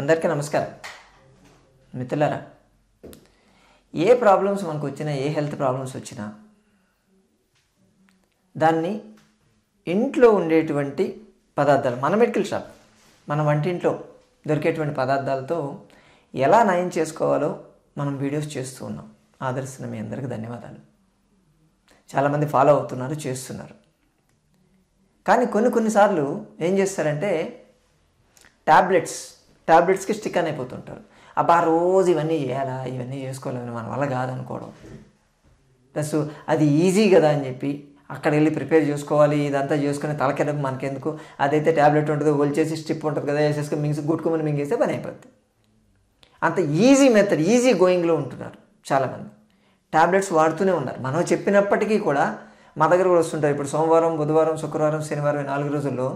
అందరికీ నమస్కారం మిత్రులారా ఏ ప్రాబ్లమ్స్ మనకు వచ్చినా ఏ హెల్త్ ప్రాబ్లమ్స్ వచ్చినా దాన్ని ఇంట్లో ఉండేటువంటి పదార్థాలు మన మెడికల్ షాప్ మన వంటింట్లో దొరికేటువంటి పదార్థాలతో ఎలా నయం చేసుకోవాలో మనం వీడియోస్ చేస్తూ ఉన్నాం ఆదర్శన మీ అందరికీ ధన్యవాదాలు చాలామంది ఫాలో అవుతున్నారు చేస్తున్నారు కానీ కొన్ని కొన్నిసార్లు ఏం చేస్తారంటే ట్యాబ్లెట్స్ ట్యాబ్లెట్స్కి స్టిక్ అని అయిపోతుంటారు అబ్బా రోజు ఇవన్నీ చేయాలా ఇవన్నీ చేసుకోవాలని మన వల్ల కాదనుకోవడం ప్లస్ అది ఈజీ కదా అని చెప్పి అక్కడ వెళ్ళి ప్రిపేర్ చేసుకోవాలి ఇదంతా చేసుకుని తలకెనకు మనకెందుకు అదైతే ట్యాబ్లెట్ ఉంటుంది ఒలిచేసి స్టిప్ ఉంటుంది కదా వేసేసుకుని మింగి గుట్టుకుమని మింగేస్తే పని అయిపోద్ది అంత ఈజీ మెథడ్ ఈజీ గోయింగ్లో ఉంటున్నారు చాలామంది ట్యాబ్లెట్స్ వాడుతూనే ఉన్నారు మనం చెప్పినప్పటికీ కూడా మా దగ్గర కూడా వస్తుంటారు ఇప్పుడు సోమవారం బుధవారం శుక్రవారం శనివారం నాలుగు రోజుల్లో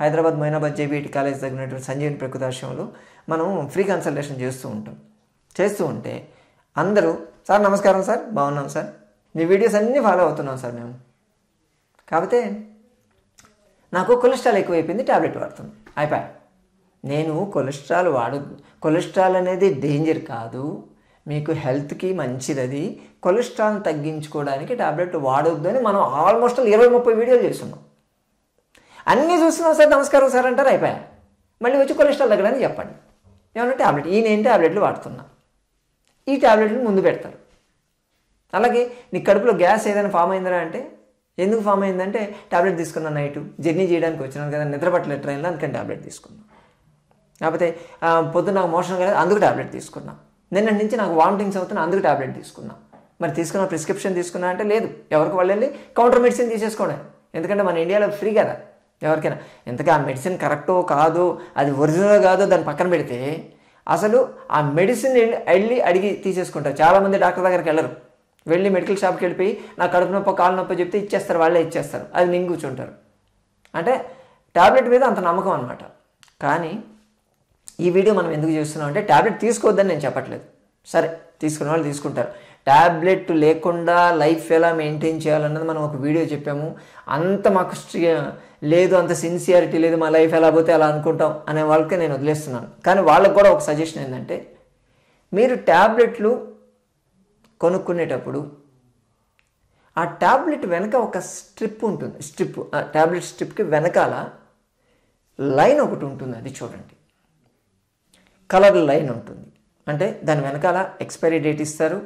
హైదరాబాద్ మైనాబాద్ జేబీఐటి కాలేజ్ తగినటువంటి సంజీవన్ ప్రకృతాశ్రమంలో మనం ఫ్రీ కన్సల్టేషన్ చేస్తూ ఉంటాం చేస్తూ ఉంటే అందరూ సార్ నమస్కారం సార్ బాగున్నాం సార్ మీ వీడియోస్ అన్నీ ఫాలో అవుతున్నాం సార్ మేము కాకపోతే నాకు కొలెస్ట్రాల్ ఎక్కువైపోయింది ట్యాబ్లెట్ వాడుతుంది అయిపోయా నేను కొలెస్ట్రాల్ వాడు కొలెస్ట్రాల్ అనేది డేంజర్ కాదు మీకు హెల్త్కి మంచిది అది కొలెస్ట్రాల్ తగ్గించుకోవడానికి ట్యాబ్లెట్ వాడొద్దు అని మనం ఆల్మోస్ట్ ఇరవై ముప్పై వీడియోలు చేస్తున్నాం అన్నీ చూస్తున్నాం సార్ నమస్కారం సార్ అంటారు అయిపోయా మళ్ళీ వచ్చి కొలెస్ట్రాల్ అని చెప్పండి ఏమన్నా ట్యాబ్లెట్ ఈయన ఏం ట్యాబ్లెట్లు వాడుతున్నా ఈ ట్యాబ్లెట్లు ముందు పెడతారు అలాగే నీ కడుపులో గ్యాస్ ఏదైనా ఫామ్ అయిందా అంటే ఎందుకు ఫామ్ అయిందంటే ట్యాబ్లెట్ తీసుకున్నా నైట్ జర్నీ చేయడానికి వచ్చినాను కదా పట్టలే ట్రైన్లో అందుకని ట్యాబ్లెట్ తీసుకున్నా కాకపోతే పొద్దున నాకు మోషన్ కదా అందుకు ట్యాబ్లెట్ తీసుకున్నా నిన్న నుంచి నాకు వామిటింగ్స్ అవుతున్నా అందుకు ట్యాబ్లెట్ తీసుకున్నా మరి తీసుకున్న ప్రిస్క్రిప్షన్ తీసుకున్నా అంటే లేదు ఎవరికి వాళ్ళు వెళ్ళి కౌంటర్ మెడిసిన్ తీసేసుకోండి ఎందుకంటే మన ఇండియాలో ఫ్రీ కదా ఎవరికైనా ఇంతకీ ఆ మెడిసిన్ కరెక్టో కాదు అది ఒరిజినల్ కాదో దాన్ని పక్కన పెడితే అసలు ఆ మెడిసిన్ వెళ్ళి అడిగి తీసేసుకుంటారు చాలామంది డాక్టర్ దగ్గరికి వెళ్ళరు వెళ్ళి మెడికల్ షాప్కి వెళ్ళిపోయి నా కడుపు నొప్పి కాలు నొప్పి చెప్తే ఇచ్చేస్తారు వాళ్ళే ఇచ్చేస్తారు అది నింగి కూర్చుంటారు అంటే ట్యాబ్లెట్ మీద అంత నమ్మకం అనమాట కానీ ఈ వీడియో మనం ఎందుకు చేస్తున్నాం అంటే ట్యాబ్లెట్ తీసుకోవద్దని నేను చెప్పట్లేదు సరే తీసుకున్న వాళ్ళు తీసుకుంటారు ట్యాబ్లెట్ లేకుండా లైఫ్ ఎలా మెయింటైన్ చేయాలన్నది మనం ఒక వీడియో చెప్పాము అంత మాకు లేదు అంత సిన్సియారిటీ లేదు మా లైఫ్ ఎలా పోతే అలా అనుకుంటాం అనే వాళ్ళకి నేను వదిలేస్తున్నాను కానీ వాళ్ళకి కూడా ఒక సజెషన్ ఏంటంటే మీరు ట్యాబ్లెట్లు కొనుక్కునేటప్పుడు ఆ ట్యాబ్లెట్ వెనక ఒక స్ట్రిప్ ఉంటుంది స్ట్రిప్ ఆ ట్యాబ్లెట్ స్ట్రిప్కి వెనకాల లైన్ ఒకటి ఉంటుంది అది చూడండి కలర్ లైన్ ఉంటుంది అంటే దాని వెనకాల ఎక్స్పైరీ డేట్ ఇస్తారు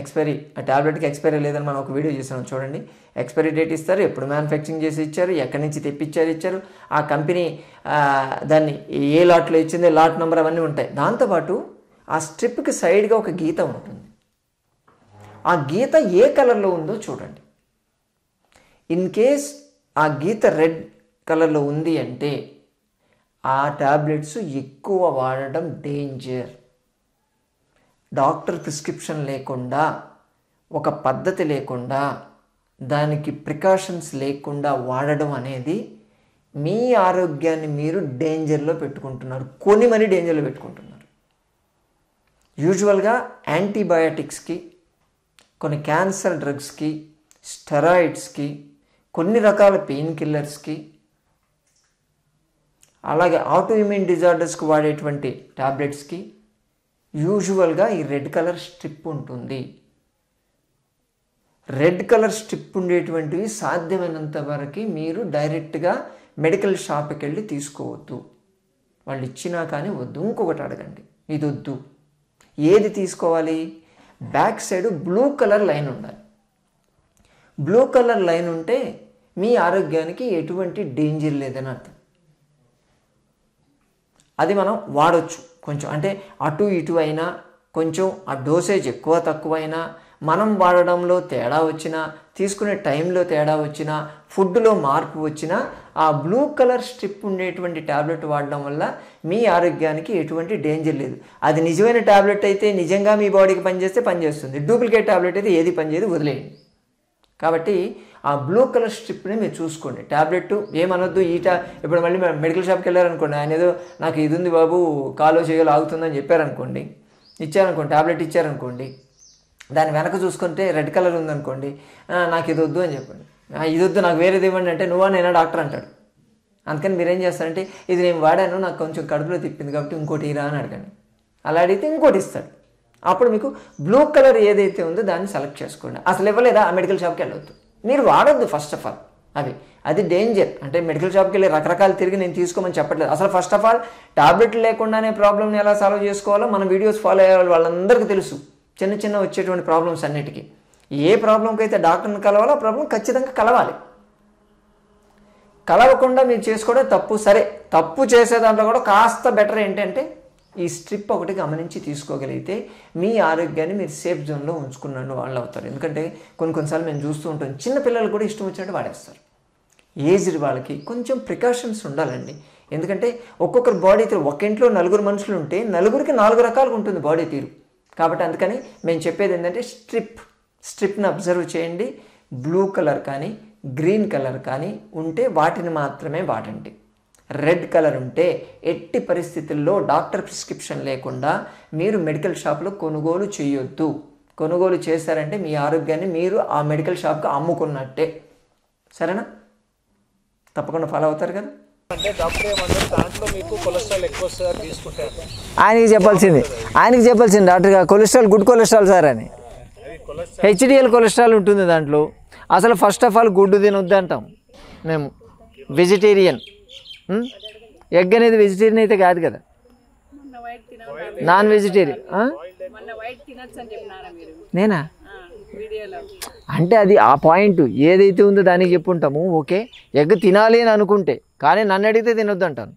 ఎక్స్పైరీ ఆ ట్యాబ్లెట్కి ఎక్స్పైరీ లేదని మనం ఒక వీడియో చేసాం చూడండి ఎక్స్పైరీ డేట్ ఇస్తారు ఎప్పుడు మ్యానుఫ్యాక్చరింగ్ చేసి ఇచ్చారు ఎక్కడి నుంచి తెప్పించారు ఇచ్చారు ఆ కంపెనీ దాన్ని ఏ లాట్లో ఇచ్చింది లాట్ నెంబర్ అవన్నీ ఉంటాయి దాంతోపాటు ఆ స్ట్రిప్కి సైడ్గా ఒక గీత ఉంటుంది ఆ గీత ఏ కలర్లో ఉందో చూడండి ఇన్ కేస్ ఆ గీత రెడ్ కలర్లో ఉంది అంటే ఆ ట్యాబ్లెట్స్ ఎక్కువ వాడటం డేంజర్ డాక్టర్ ప్రిస్క్రిప్షన్ లేకుండా ఒక పద్ధతి లేకుండా దానికి ప్రికాషన్స్ లేకుండా వాడడం అనేది మీ ఆరోగ్యాన్ని మీరు డేంజర్లో పెట్టుకుంటున్నారు కొని మరీ డేంజర్లో పెట్టుకుంటున్నారు యూజువల్గా యాంటీబయాటిక్స్కి కొన్ని క్యాన్సర్ డ్రగ్స్కి స్టెరాయిడ్స్కి కొన్ని రకాల పెయిన్ కిల్లర్స్కి అలాగే ఆటో డిజార్డర్స్కి వాడేటువంటి ట్యాబ్లెట్స్కి యూజువల్గా ఈ రెడ్ కలర్ స్ట్రిప్ ఉంటుంది రెడ్ కలర్ స్ట్రిప్ ఉండేటువంటివి సాధ్యమైనంత వరకు మీరు డైరెక్ట్గా మెడికల్ షాప్కి వెళ్ళి తీసుకోవద్దు వాళ్ళు ఇచ్చినా కానీ వద్దు ఇంకొకటి అడగండి ఇది వద్దు ఏది తీసుకోవాలి back side blue colour line ఉండాలి బ్లూ కలర్ లైన్ ఉంటే మీ ఆరోగ్యానికి ఎటువంటి డేంజర్ లేదని అర్థం అది మనం వాడచ్చు కొంచెం అంటే అటు ఇటు అయినా కొంచెం ఆ డోసేజ్ ఎక్కువ తక్కువైనా మనం వాడడంలో తేడా వచ్చినా తీసుకునే టైంలో తేడా వచ్చినా ఫుడ్లో మార్పు వచ్చినా ఆ బ్లూ కలర్ స్ట్రిప్ ఉండేటువంటి ట్యాబ్లెట్ వాడడం వల్ల మీ ఆరోగ్యానికి ఎటువంటి డేంజర్ లేదు అది నిజమైన ట్యాబ్లెట్ అయితే నిజంగా మీ బాడీకి పనిచేస్తే పనిచేస్తుంది డూప్లికేట్ ట్యాబ్లెట్ అయితే ఏది పనిచేయదు వదిలేయండి కాబట్టి ఆ బ్లూ కలర్ స్ట్రిప్ని మీరు చూసుకోండి ట్యాబ్లెట్ ఏమనొద్దు ఈట ఇప్పుడు మళ్ళీ మెడికల్ షాప్కి వెళ్ళారనుకోండి ఆయన ఏదో నాకు ఇది ఉంది బాబు కాలో చేయాలి ఆగుతుందని చెప్పారనుకోండి ఇచ్చారనుకోండి ట్యాబ్లెట్ ఇచ్చారనుకోండి దాని వెనక చూసుకుంటే రెడ్ కలర్ ఉందనుకోండి నాకు ఇది వద్దు అని చెప్పండి ఇది వద్దు నాకు వేరేది ఇవ్వండి అంటే నువ్వా నేనా డాక్టర్ అంటాడు అందుకని మీరేం చేస్తారంటే ఇది నేను వాడాను నాకు కొంచెం కడుపులో తిప్పింది కాబట్టి ఇంకోటి ఇరా అని అడగండి అలా అడిగితే ఇంకోటి ఇస్తాడు అప్పుడు మీకు బ్లూ కలర్ ఏదైతే ఉందో దాన్ని సెలెక్ట్ చేసుకోండి అసలు ఇవ్వలేదా ఆ మెడికల్ షాప్కి వెళ్ళొద్దు మీరు వాడద్దు ఫస్ట్ ఆఫ్ ఆల్ అది అది డేంజర్ అంటే మెడికల్ షాప్కి వెళ్ళి రకరకాలు తిరిగి నేను తీసుకోమని చెప్పట్లేదు అసలు ఫస్ట్ ఆఫ్ ఆల్ టాబ్లెట్ లేకుండానే ప్రాబ్లమ్ని ఎలా సాల్వ్ చేసుకోవాలో మన వీడియోస్ ఫాలో అయ్యే వాళ్ళందరికీ తెలుసు చిన్న చిన్న వచ్చేటువంటి ప్రాబ్లమ్స్ అన్నిటికీ ఏ ప్రాబ్లంకి అయితే డాక్టర్ని కలవాలో ఆ ప్రాబ్లం ఖచ్చితంగా కలవాలి కలవకుండా మీరు చేసుకోవడం తప్పు సరే తప్పు చేసే దాంట్లో కూడా కాస్త బెటర్ ఏంటంటే ఈ స్ట్రిప్ ఒకటి గమనించి తీసుకోగలిగితే మీ ఆరోగ్యాన్ని మీరు సేఫ్ జోన్లో ఉంచుకున్న వాళ్ళు అవుతారు ఎందుకంటే కొన్ని కొన్నిసార్లు మేము చూస్తూ ఉంటాం చిన్న పిల్లలు కూడా ఇష్టం వచ్చినట్టు వాడేస్తారు ఏజ్డ్ వాళ్ళకి కొంచెం ప్రికాషన్స్ ఉండాలండి ఎందుకంటే ఒక్కొక్కరు బాడీ తీరు ఒక ఇంట్లో నలుగురు మనుషులు ఉంటే నలుగురికి నాలుగు రకాలుగా ఉంటుంది బాడీ తీరు కాబట్టి అందుకని మేము చెప్పేది ఏంటంటే స్ట్రిప్ స్ట్రిప్ని అబ్జర్వ్ చేయండి బ్లూ కలర్ కానీ గ్రీన్ కలర్ కానీ ఉంటే వాటిని మాత్రమే వాడండి రెడ్ కలర్ ఉంటే ఎట్టి పరిస్థితుల్లో డాక్టర్ ప్రిస్క్రిప్షన్ లేకుండా మీరు మెడికల్ షాప్లో కొనుగోలు చేయొద్దు కొనుగోలు చేశారంటే మీ ఆరోగ్యాన్ని మీరు ఆ మెడికల్ షాప్కి అమ్ముకున్నట్టే సరేనా తప్పకుండా ఫాలో అవుతారు కదా ఆయనకి చెప్పాల్సింది ఆయనకి చెప్పాల్సింది డాక్టర్ గారు కొలెస్ట్రాల్ గుడ్ కొలెస్ట్రాల్ సార్ అని హెచ్డిఎల్ కొలెస్ట్రాల్ ఉంటుంది దాంట్లో అసలు ఫస్ట్ ఆఫ్ ఆల్ గుడ్డు తినొద్దు అంటాం మేము వెజిటేరియన్ ఎగ్ అనేది వెజిటేరియన్ అయితే కాదు కదా నాన్ వెజిటేరియన్ నేనా అంటే అది ఆ పాయింట్ ఏదైతే ఉందో దానికి చెప్పుంటాము ఓకే ఎగ్ తినాలి అని అనుకుంటే కానీ నన్ను అడిగితే తినొద్దు అంటాను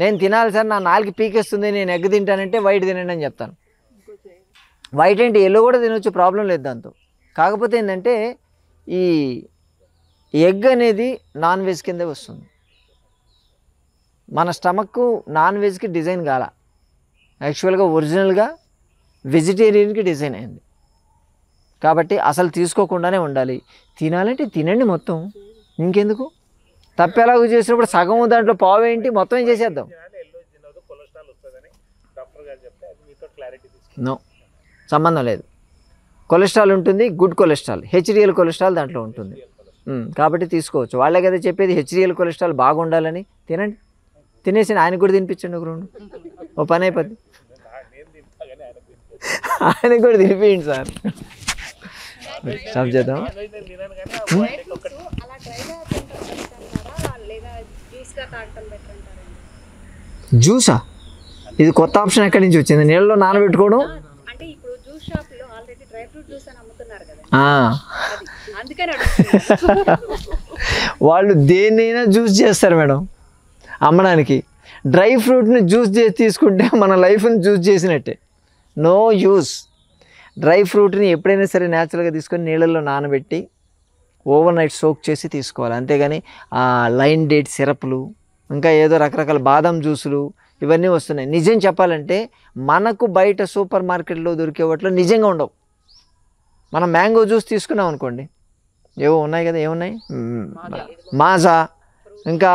నేను తినాలి సార్ నా నాలుగు పీకేస్తుంది నేను ఎగ్ తింటానంటే వైట్ తినండి అని చెప్తాను వైట్ అంటే ఎల్లో కూడా తినొచ్చు ప్రాబ్లం లేదు దాంతో కాకపోతే ఏంటంటే ఈ ఎగ్ అనేది నాన్ వెజ్ కిందే వస్తుంది మన స్టమక్ నాన్ వెజ్కి డిజైన్ కాల యాక్చువల్గా ఒరిజినల్గా వెజిటేరియన్కి డిజైన్ అయింది కాబట్టి అసలు తీసుకోకుండానే ఉండాలి తినాలంటే తినండి మొత్తం ఇంకెందుకు తప్పేలాగ చేసినప్పుడు సగం దాంట్లో పావు ఏంటి మొత్తం ఏం చేసేద్దాం నో సంబంధం లేదు కొలెస్ట్రాల్ ఉంటుంది గుడ్ కొలెస్ట్రాల్ హెచ్డిఎల్ కొలెస్ట్రాల్ దాంట్లో ఉంటుంది కాబట్టి తీసుకోవచ్చు వాళ్ళే కదా చెప్పేది హెచ్డిఎల్ కొలెస్ట్రాల్ బాగుండాలని తినండి తినేసి ఆయన కూడా తినిపించండి ఒక రెండు ఓ పని అయిపోద్ది ఆయన కూడా తినిపించండి సార్ స్టాప్ చేద్దాం జ్యూసా ఇది కొత్త ఆప్షన్ ఎక్కడి నుంచి వచ్చింది నీళ్ళలో నానబెట్టుకోవడం వాళ్ళు దేన్నైనా జ్యూస్ చేస్తారు మేడం అమ్మడానికి డ్రై ఫ్రూట్ని జ్యూస్ చేసి తీసుకుంటే మన లైఫ్ని జ్యూస్ చేసినట్టే నో యూస్ డ్రై ఫ్రూట్ని ఎప్పుడైనా సరే న్యాచురల్గా తీసుకొని నీళ్ళల్లో నానబెట్టి ఓవర్ నైట్ సోక్ చేసి తీసుకోవాలి అంతేగాని లైన్ డేట్ సిరప్లు ఇంకా ఏదో రకరకాల బాదం జ్యూసులు ఇవన్నీ వస్తున్నాయి నిజం చెప్పాలంటే మనకు బయట సూపర్ మార్కెట్లో దొరికే వాటిలో నిజంగా ఉండవు మనం మ్యాంగో జ్యూస్ తీసుకున్నాం అనుకోండి ఏవో ఉన్నాయి కదా ఏమున్నాయి మాజా ఇంకా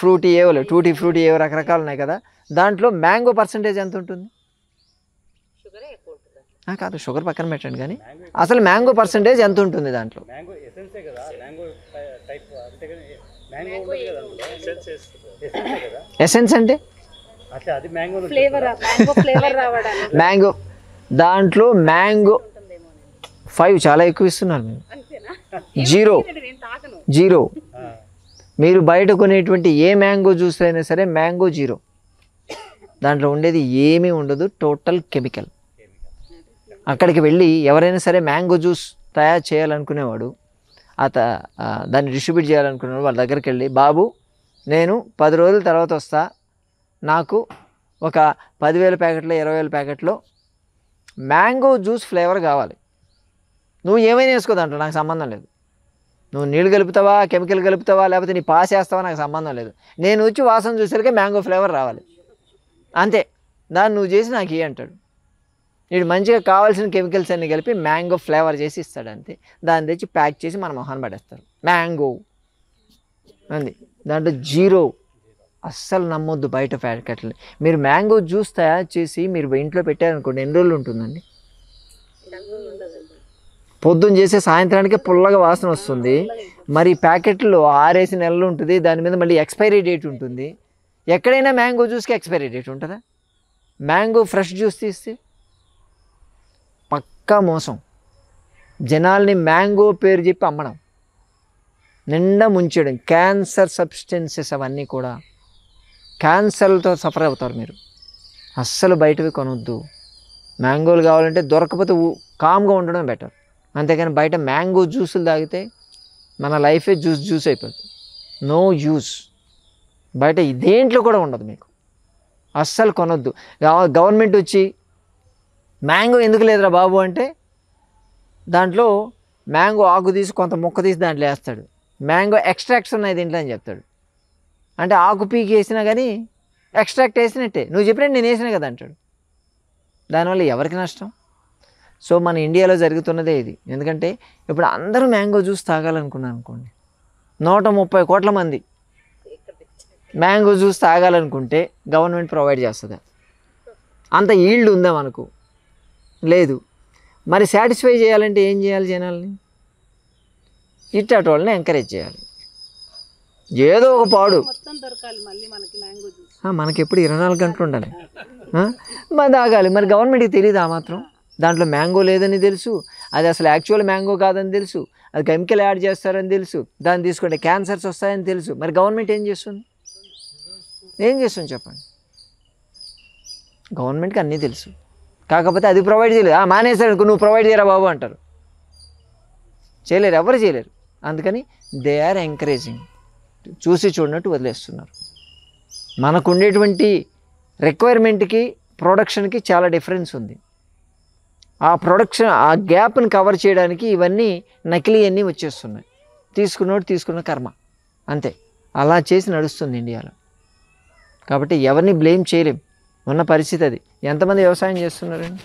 ఫ్రూటీ ఏవో టూటీ ఫ్రూటీ ఏవో రకరకాలు ఉన్నాయి కదా దాంట్లో మ్యాంగో పర్సంటేజ్ ఎంత ఉంటుంది కాదు షుగర్ పక్కన పెట్టండి కానీ అసలు మ్యాంగో పర్సంటేజ్ ఎంత ఉంటుంది దాంట్లో ఎసెన్స్ అంటే మ్యాంగో దాంట్లో మ్యాంగో ఫైవ్ చాలా ఎక్కువ ఇస్తున్నారు జీరో జీరో మీరు బయట కొనేటువంటి ఏ మ్యాంగో జ్యూస్ అయినా సరే మ్యాంగో జీరో దాంట్లో ఉండేది ఏమీ ఉండదు టోటల్ కెమికల్ అక్కడికి వెళ్ళి ఎవరైనా సరే మ్యాంగో జ్యూస్ తయారు చేయాలనుకునేవాడు అత దాన్ని డిస్ట్రిబ్యూట్ చేయాలనుకున్నాడు వాళ్ళ దగ్గరికి వెళ్ళి బాబు నేను పది రోజుల తర్వాత వస్తా నాకు ఒక పదివేల ప్యాకెట్లో ఇరవై వేల ప్యాకెట్లో మ్యాంగో జ్యూస్ ఫ్లేవర్ కావాలి నువ్వు ఏమైనా వేసుకోదంట నాకు సంబంధం లేదు నువ్వు నీళ్ళు కలుపుతావా కెమికల్ కలుపుతావా లేకపోతే నీ పాస్ వేస్తావా నాకు సంబంధం లేదు నేను వచ్చి వాసన చూసేసరికి మ్యాంగో ఫ్లేవర్ రావాలి అంతే దాన్ని నువ్వు చేసి నాకు ఇవి అంటాడు వీడు మంచిగా కావాల్సిన కెమికల్స్ అన్ని కలిపి మ్యాంగో ఫ్లేవర్ చేసి ఇస్తాడు అంతే దాన్ని తెచ్చి ప్యాక్ చేసి మన మొహాన్ పడేస్తారు మ్యాంగో అంది దాంట్లో జీరో అస్సలు నమ్మొద్దు బయట ప్యాకెట్లు మీరు మ్యాంగో జ్యూస్ తయారు చేసి మీరు ఇంట్లో పెట్టారనుకోండి ఎన్ని రోజులు ఉంటుందండి పొద్దున్న చేసే సాయంత్రానికి పుల్లగా వాసన వస్తుంది మరి ప్యాకెట్లు ఆరేసి నెలలు ఉంటుంది దాని మీద మళ్ళీ ఎక్స్పైరీ డేట్ ఉంటుంది ఎక్కడైనా మ్యాంగో జ్యూస్కి ఎక్స్పైరీ డేట్ ఉంటుందా మ్యాంగో ఫ్రెష్ జ్యూస్ తీస్తే పక్కా మోసం జనాల్ని మ్యాంగో పేరు చెప్పి అమ్మడం నిండా ముంచేయడం క్యాన్సర్ సబ్స్టెన్సెస్ అవన్నీ కూడా క్యాన్సర్లతో సఫర్ అవుతారు మీరు అస్సలు బయటవి కొనొద్దు మ్యాంగోలు కావాలంటే దొరకపోతే కామ్గా ఉండడం బెటర్ అంతేకాని బయట మ్యాంగో జ్యూసులు తాగితే మన లైఫే జ్యూస్ జ్యూస్ అయిపోతుంది నో యూస్ బయట దేంట్లో కూడా ఉండదు మీకు అస్సలు కొనొద్దు గవర్నమెంట్ వచ్చి మ్యాంగో ఎందుకు లేదురా బాబు అంటే దాంట్లో మ్యాంగో ఆకు తీసి కొంత ముక్క తీసి దాంట్లో వేస్తాడు మ్యాంగో ఎక్స్ట్రాక్ట్స్ ఉన్నాయి దీంట్లో అని చెప్తాడు అంటే ఆకు పీకి వేసినా కానీ ఎక్స్ట్రాక్ట్ వేసినట్టే నువ్వు చెప్పినట్టు నేను వేసినా కదా అంటాడు దానివల్ల ఎవరికి నష్టం సో మన ఇండియాలో జరుగుతున్నదే ఇది ఎందుకంటే ఇప్పుడు అందరూ మ్యాంగో జ్యూస్ తాగాలనుకున్నారు అనుకోండి నూట ముప్పై కోట్ల మంది మ్యాంగో జ్యూస్ తాగాలనుకుంటే గవర్నమెంట్ ప్రొవైడ్ చేస్తుందా అంత ఈల్డ్ ఉందా మనకు లేదు మరి సాటిస్ఫై చేయాలంటే ఏం చేయాలి జనాల్ని ఇట్టాటి వాళ్ళని ఎంకరేజ్ చేయాలి ఏదో ఒక పాడు మనకి ఎప్పుడు ఇరవై నాలుగు గంటలు ఉండాలి మరి తాగాలి మరి గవర్నమెంట్కి తెలియదు ఆ మాత్రం దాంట్లో మ్యాంగో లేదని తెలుసు అది అసలు యాక్చువల్ మ్యాంగో కాదని తెలుసు అది కెమికల్ యాడ్ చేస్తారని తెలుసు దాన్ని తీసుకుంటే క్యాన్సర్స్ వస్తాయని తెలుసు మరి గవర్నమెంట్ ఏం చేస్తుంది ఏం చేస్తుంది చెప్పండి గవర్నమెంట్కి అన్నీ తెలుసు కాకపోతే అది ప్రొవైడ్ చేయలేదు మానేశారు నువ్వు ప్రొవైడ్ చేయరా బాబు అంటారు చేయలేరు ఎవరు చేయలేరు అందుకని దే ఆర్ ఎంకరేజింగ్ చూసి చూడనట్టు వదిలేస్తున్నారు మనకు ఉండేటువంటి రిక్వైర్మెంట్కి ప్రొడక్షన్కి చాలా డిఫరెన్స్ ఉంది ఆ ప్రొడక్షన్ ఆ గ్యాప్ని కవర్ చేయడానికి ఇవన్నీ నకిలీ అన్నీ వచ్చేస్తున్నాయి తీసుకున్నోడు తీసుకున్న కర్మ అంతే అలా చేసి నడుస్తుంది ఇండియాలో కాబట్టి ఎవరిని బ్లేమ్ చేయలేం ఉన్న పరిస్థితి అది ఎంతమంది వ్యవసాయం చేస్తున్నారండి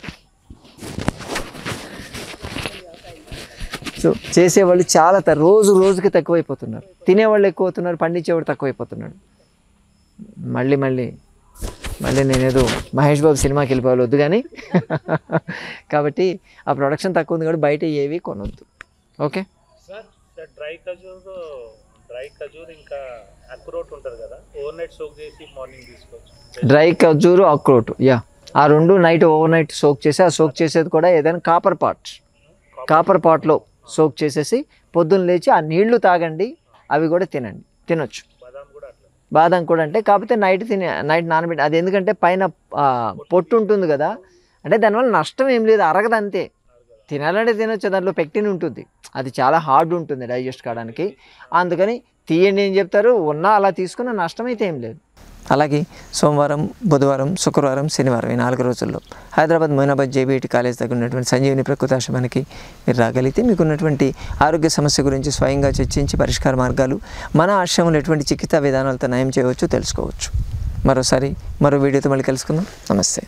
సో చేసేవాళ్ళు చాలా రోజు రోజుకి తక్కువైపోతున్నారు తినేవాళ్ళు ఎక్కువ అవుతున్నారు పండించేవాడు తక్కువైపోతున్నాడు మళ్ళీ మళ్ళీ మళ్ళీ నేనేదో మహేష్ బాబు సినిమాకి వెళ్ళిపోవాలి వద్దు కానీ కాబట్టి ఆ ప్రొడక్షన్ తక్కువ ఉంది కాబట్టి బయట ఏవి కొనొద్దు ఓకే డ్రై ఖజూర్ డ్రై ఖజూర్ ఇంకా అక్రోట్ ఉంటుంది కదా ఓవర్ నైట్ సోక్ చేసి మార్నింగ్ తీసుకోవచ్చు డ్రై ఖజూరు అక్రోట్ యా ఆ రెండు నైట్ ఓవర్ నైట్ సోక్ చేసి ఆ సోక్ చేసేది కూడా ఏదైనా కాపర్ పాట్ కాపర్ పాట్లో సోక్ చేసేసి పొద్దున్న లేచి ఆ నీళ్లు తాగండి అవి కూడా తినండి తినొచ్చు బాదం కూడా అంటే కాకపోతే నైట్ తిని నైట్ నానబెట్టి అది ఎందుకంటే పైన పొట్టు ఉంటుంది కదా అంటే దానివల్ల నష్టం ఏం లేదు అరగదు అంతే తినాలంటే తినొచ్చు దాంట్లో పెక్టిన్ ఉంటుంది అది చాలా హార్డ్ ఉంటుంది డైజెస్ట్ కావడానికి అందుకని తీయండి అని చెప్తారు ఉన్నా అలా తీసుకున్న నష్టం అయితే ఏం లేదు అలాగే సోమవారం బుధవారం శుక్రవారం శనివారం ఈ నాలుగు రోజుల్లో హైదరాబాద్ మొయినాబాద్ జేబీఐటి కాలేజ్ దగ్గర ఉన్నటువంటి సంజీవిని ప్రకృతి ఆశ్రమానికి మీరు రాగలిగితే మీకు ఉన్నటువంటి ఆరోగ్య సమస్య గురించి స్వయంగా చర్చించి పరిష్కార మార్గాలు మన ఆశ్రమంలో ఎటువంటి చికిత్సా విధానాలతో నయం చేయవచ్చు తెలుసుకోవచ్చు మరోసారి మరో వీడియోతో మళ్ళీ కలుసుకుందాం నమస్తే